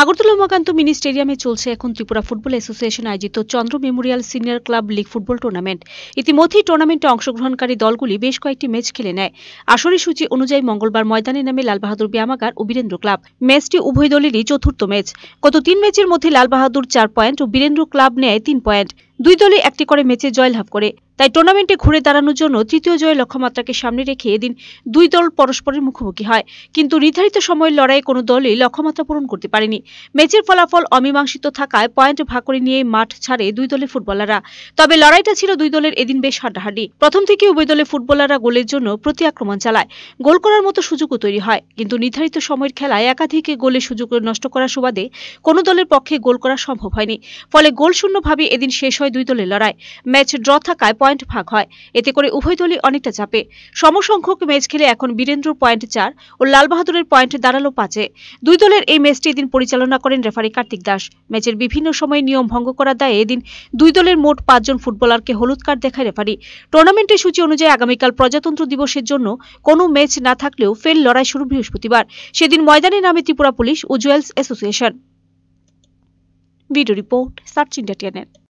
Agartala Umakanta mini স্টেডিয়ামে চলছে এখন ত্রিপুরা ফুটবল অ্যাসোসিয়েশন আয়োজিত Chandra memorial senior club league football tournament ইতিমধ্যে টুর্নামেন্টে অংশগ্রহণকারী দলগুলি বেশ কয়েকটি ম্যাচ খেলে নেয় আসরের সূচি অনুযায়ী মঙ্গলবার ময়দানে নামে লালবাহাদুর ব্যায়ামাগার ও বীরেন্দ্র ক্লাব ম্যাচটি উভয় দলেরই চতুর্থ ম্যাচ গত তিন ম্যাচের মধ্যে লালবাহাদুর চার পয়েন্ট ও বীরেন্দ্র ক্লাব নেয় তিন পয়েন্ট দুই দলই একটি করে ম্যাচে জয়লাভ করে তাই টুর্নামেন্টে ঘুরে দাঁড়ানোর জন্য তৃতীয় জয়ের লক্ষ্যমাত্রাকে সামনে রেখে এদিন দুই দল পরস্পরের মুখোমুখি হয় কিন্তু নির্ধারিত সময়ের লড়াইয়ে কোনো দলই লক্ষ্যমাত্রা পূরণ করতে পারেনি ম্যাচের ফলাফল অমীমাংসিত থাকায় পয়েন্ট ভাগ করে নিয়ে মাঠ ছাড়ে দুই দলের ফুটবলাররা তবে লড়াইটা ছিল দুই দলের এদিন বেশ হাড্ডাহাড্ডি প্রথম থেকে উভয় দলের ফুটবলাররা গোলের জন্য প্রতি আক্রমণ চালায় গোল করার মতো সুযোগও তৈরি হয় কিন্তু নির্ধারিত সময়ের খেলায় একাধিক গোলের সুযোগ নষ্ট করার সুবাদে কোনো দলের পক্ষে গোল করা সম্ভব হয়নি ফলে গোল শূন্যভাবে এদিন শেষ হয় দুই দলের লড়াই ম্যাচ ড্র থাকায় পয়েন্ট ভাগ হয় এতে করে উভয় দলই অনেকটা চাপে সমসংখ্যক ম্যাচ খেলে এখন বীরেন্দ্র পয়েন্ট চার ও লাল বাহাদুরের পয়েন্ট দাঁড়ালো পাঁচে দুই দলের এই ম্যাচটি এদিন পরিচালনা করেন রেফারি কার্তিক দাস ম্যাচের বিভিন্ন সময়ে নিয়ম ভঙ্গ করার দায়ে এদিন দুই দলের মোট পাঁচজন ফুটবলারকে হলুদ কার্ড দেখায় রেফারি টুর্নামেন্টের সূচি অনুযায়ী আগামীকাল প্রজাতন্ত্র দিবসের জন্য কোনো ম্যাচ না থাকলেও ফের লড়াই শুরু বৃহস্পতিবার সেদিন ময়দানে নামে ত্রিপুরা পুলিশ ও Jewels association video report search India